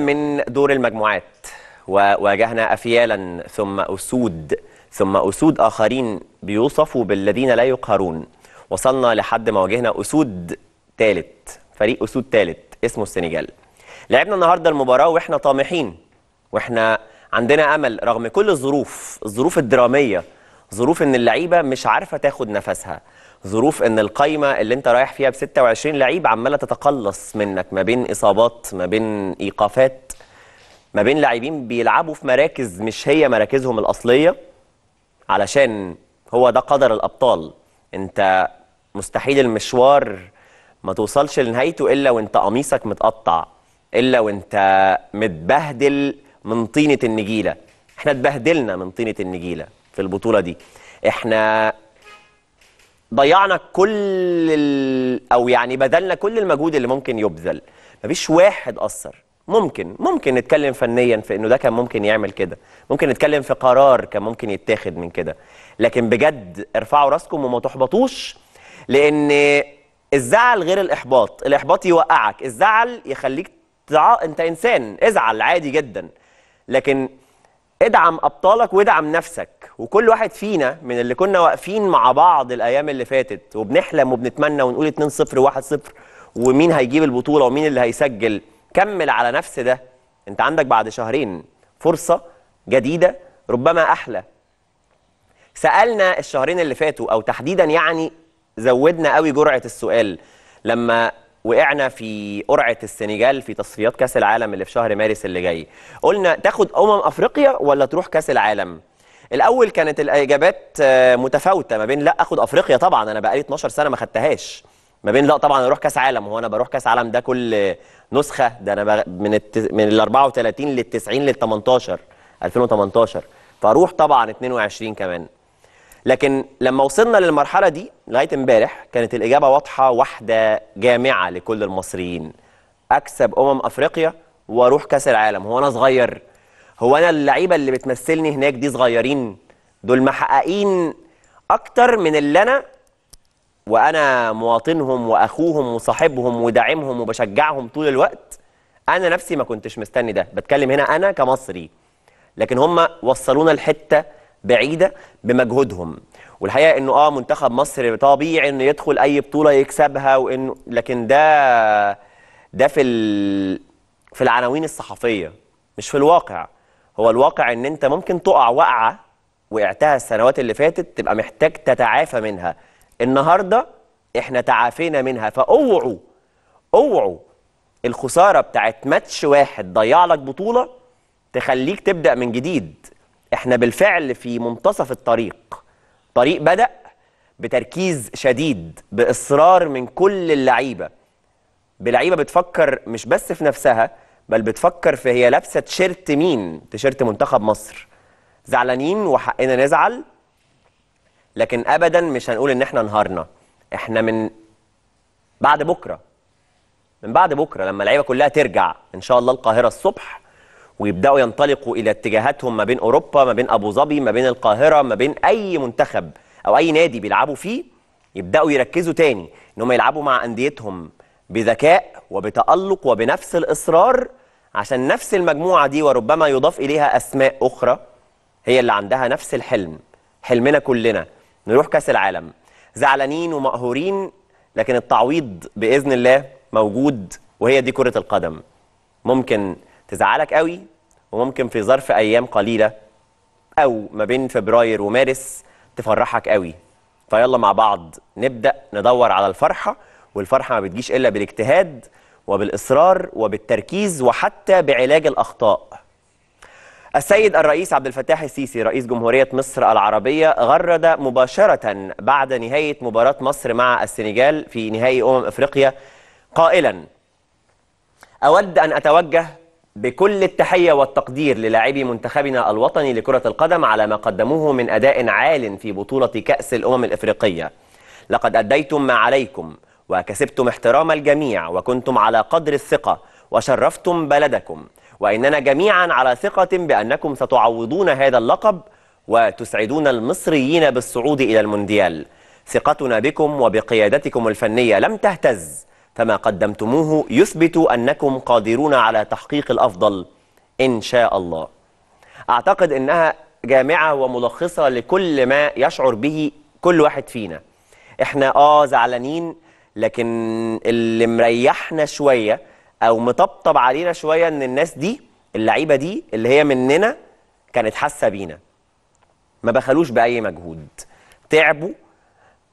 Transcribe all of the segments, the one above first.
من دور المجموعات وواجهنا افيالا ثم اسود ثم اسود اخرين بيوصفوا بالذين لا يقهرون وصلنا لحد ما واجهنا اسود ثالث فريق اسود ثالث اسمه السنغال لعبنا النهارده المباراه واحنا طامحين واحنا عندنا امل رغم كل الظروف الظروف الدراميه ظروف ان اللعيبه مش عارفه تاخد نفسها ظروف ان القايمه اللي انت رايح فيها ب 26 لعيب عماله تتقلص منك ما بين اصابات ما بين ايقافات ما بين لاعبين بيلعبوا في مراكز مش هي مراكزهم الاصليه علشان هو ده قدر الابطال انت مستحيل المشوار ما توصلش لنهايته الا وانت قميصك متقطع الا وانت متبهدل من طينه النجيله احنا اتبهدلنا من طينه النجيله في البطولة دي احنا ضيعنا كل ال... او يعني بذلنا كل المجهود اللي ممكن يبذل مفيش واحد اثر ممكن ممكن نتكلم فنيا في انه ده كان ممكن يعمل كده ممكن نتكلم في قرار كان ممكن يتاخد من كده لكن بجد ارفعوا راسكم وما تحبطوش لان الزعل غير الاحباط الاحباط يوقعك الزعل يخليك تع... انت انسان ازعل عادي جدا لكن ادعم ابطالك وادعم نفسك وكل واحد فينا من اللي كنا واقفين مع بعض الايام اللي فاتت وبنحلم وبنتمنى ونقول 2 0 1 0 ومين هيجيب البطوله ومين اللي هيسجل كمل على نفس ده انت عندك بعد شهرين فرصه جديده ربما احلى سالنا الشهرين اللي فاتوا او تحديدا يعني زودنا قوي جرعه السؤال لما وقعنا في قرعه السنغال في تصفيات كاس العالم اللي في شهر مارس اللي جاي قلنا تاخد امم افريقيا ولا تروح كاس العالم الاول كانت الاجابات آه، متفاوته ما بين لا اخد افريقيا طبعا انا بقالي 12 سنه ما خدتهاش ما بين لا طبعا اروح كاس عالم هو انا بروح كاس عالم ده كل نسخه ده انا من الت... من ال 34 لل 90 لل 18 2018 فاروح طبعا 22 كمان لكن لما وصلنا للمرحله دي لغايه امبارح كانت الاجابه واضحه واحده جامعه لكل المصريين اكسب امم افريقيا واروح كاس العالم هو انا صغير هو انا اللعيبه اللي بتمثلني هناك دي صغيرين دول محققين اكتر من اللي انا وانا مواطنهم واخوهم وصاحبهم وداعمهم وبشجعهم طول الوقت انا نفسي ما كنتش مستني ده بتكلم هنا انا كمصري لكن هم وصلونا لحته بعيده بمجهودهم والحقيقه انه اه منتخب مصر طبيعي انه يدخل اي بطوله يكسبها وانه لكن ده ده في ال... في العناوين الصحفيه مش في الواقع هو الواقع ان انت ممكن تقع وقعه وقعتها السنوات اللي فاتت تبقى محتاج تتعافى منها النهارده احنا تعافينا منها فاوعوا اوعوا الخساره بتاعت ماتش واحد ضيع لك بطوله تخليك تبدا من جديد احنا بالفعل في منتصف الطريق طريق بدأ بتركيز شديد بإصرار من كل اللعيبة بلعيبة بتفكر مش بس في نفسها بل بتفكر في هي لابسة تيشيرت مين تيشيرت منتخب مصر زعلانين وحقنا نزعل لكن أبدا مش هنقول إن احنا انهارنا احنا من بعد بكرة من بعد بكرة لما اللعيبة كلها ترجع إن شاء الله القاهرة الصبح ويبداوا ينطلقوا الى اتجاهاتهم ما بين اوروبا ما بين ابو ظبي ما بين القاهره ما بين اي منتخب او اي نادي بيلعبوا فيه يبداوا يركزوا تاني ان هم يلعبوا مع انديتهم بذكاء وبتالق وبنفس الاصرار عشان نفس المجموعه دي وربما يضاف اليها اسماء اخرى هي اللي عندها نفس الحلم حلمنا كلنا نروح كاس العالم زعلانين ومقهورين لكن التعويض باذن الله موجود وهي دي كره القدم ممكن تزعلك قوي وممكن في ظرف ايام قليله او ما بين فبراير ومارس تفرحك قوي فيلا مع بعض نبدا ندور على الفرحه والفرحه ما بتجيش الا بالاجتهاد وبالاصرار وبالتركيز وحتى بعلاج الاخطاء السيد الرئيس عبد الفتاح السيسي رئيس جمهورية مصر العربية غرد مباشرة بعد نهاية مباراة مصر مع السنغال في نهائي أمم أفريقيا قائلا أود أن أتوجه بكل التحية والتقدير للاعبي منتخبنا الوطني لكرة القدم على ما قدموه من أداء عال في بطولة كأس الأمم الإفريقية لقد أديتم ما عليكم وكسبتم احترام الجميع وكنتم على قدر الثقة وشرفتم بلدكم وإننا جميعا على ثقة بأنكم ستعوضون هذا اللقب وتسعدون المصريين بالصعود إلى المونديال ثقتنا بكم وبقيادتكم الفنية لم تهتز فما قدمتموه يثبت أنكم قادرون على تحقيق الأفضل إن شاء الله أعتقد أنها جامعة وملخصة لكل ما يشعر به كل واحد فينا إحنا آه زعلانين لكن اللي مريحنا شوية أو مطبطب علينا شوية أن الناس دي اللعيبة دي اللي هي مننا كانت حاسة بينا ما بخلوش بأي مجهود تعبوا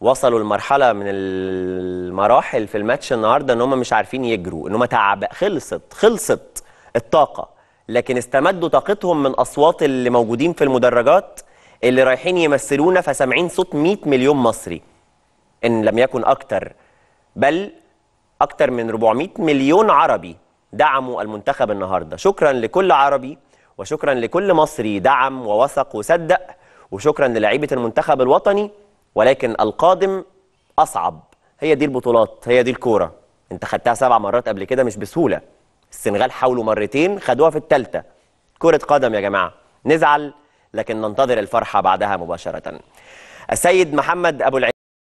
وصلوا لمرحله من المراحل في الماتش النهارده ان هم مش عارفين يجروا ان هم تعب خلصت خلصت الطاقه لكن استمدوا طاقتهم من اصوات اللي موجودين في المدرجات اللي رايحين يمثلونا فسامعين صوت 100 مليون مصري ان لم يكن اكتر بل اكتر من 400 مليون عربي دعموا المنتخب النهارده شكرا لكل عربي وشكرا لكل مصري دعم ووثق وصدق وشكرا للاعيبه المنتخب الوطني ولكن القادم اصعب هي دي البطولات هي دي الكوره انت خدتها سبع مرات قبل كده مش بسهوله السنغال حاولوا مرتين خدوها في الثالثه كره قدم يا جماعه نزعل لكن ننتظر الفرحه بعدها مباشره السيد محمد ابو العيد